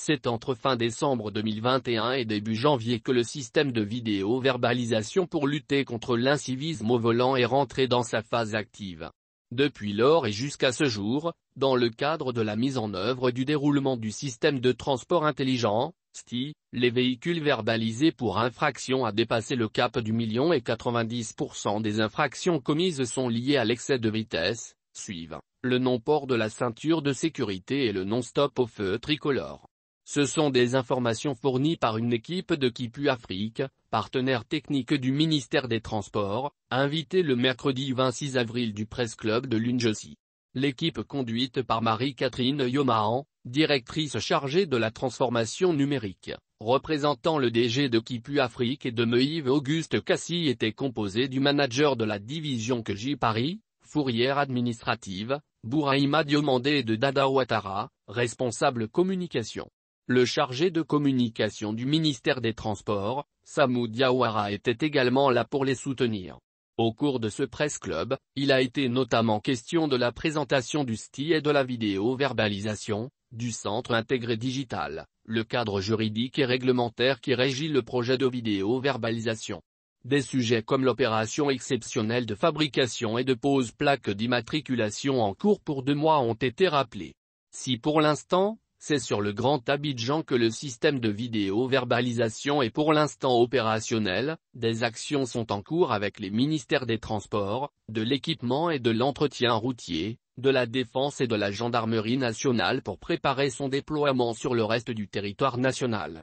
C'est entre fin décembre 2021 et début janvier que le système de vidéo-verbalisation pour lutter contre l'incivisme au volant est rentré dans sa phase active. Depuis lors et jusqu'à ce jour, dans le cadre de la mise en œuvre du déroulement du système de transport intelligent, STI, les véhicules verbalisés pour infraction a dépassé le cap du million et 90% des infractions commises sont liées à l'excès de vitesse, suivent le non-port de la ceinture de sécurité et le non-stop au feu tricolore. Ce sont des informations fournies par une équipe de Kipu Afrique, partenaire technique du ministère des Transports, invitée le mercredi 26 avril du Press Club de l'UNJOSI. L'équipe conduite par Marie-Catherine Yomahan, directrice chargée de la transformation numérique, représentant le DG de Kipu Afrique et de Meïve Auguste Cassis était composée du manager de la division Keji Paris, fourrière administrative, Bouraïma Diomandé et de Dada Ouattara, responsable communication. Le chargé de communication du ministère des Transports, Samou Diawara était également là pour les soutenir. Au cours de ce press club, il a été notamment question de la présentation du STI et de la vidéo-verbalisation, du Centre intégré digital, le cadre juridique et réglementaire qui régit le projet de vidéo-verbalisation. Des sujets comme l'opération exceptionnelle de fabrication et de pose plaque d'immatriculation en cours pour deux mois ont été rappelés. Si pour l'instant, c'est sur le Grand Abidjan que le système de vidéo-verbalisation est pour l'instant opérationnel, des actions sont en cours avec les ministères des Transports, de l'équipement et de l'entretien routier, de la Défense et de la Gendarmerie nationale pour préparer son déploiement sur le reste du territoire national.